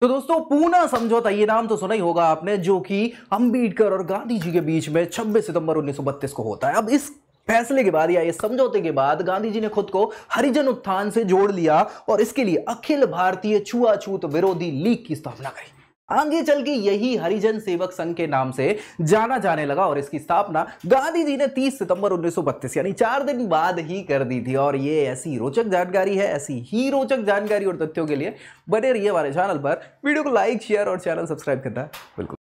तो दोस्तों पूना समझौता ये नाम तो सुना ही होगा आपने जो कि अंबेडकर और गांधी जी के बीच में 26 सितंबर 1932 को होता है अब इस फैसले के बाद या इस समझौते के बाद गांधी जी ने खुद को हरिजन उत्थान से जोड़ लिया और इसके लिए अखिल भारतीय छुआछूत विरोधी लीग की स्थापना करी आगे चल के यही हरिजन सेवक संघ के नाम से जाना जाने लगा और इसकी स्थापना गांधी जी ने 30 सितंबर 1932 यानी चार दिन बाद ही कर दी थी और ये ऐसी रोचक जानकारी है ऐसी ही रोचक जानकारी और तथ्यों के लिए बने रहिए हमारे चैनल पर वीडियो को लाइक शेयर और चैनल सब्सक्राइब करना बिल्कुल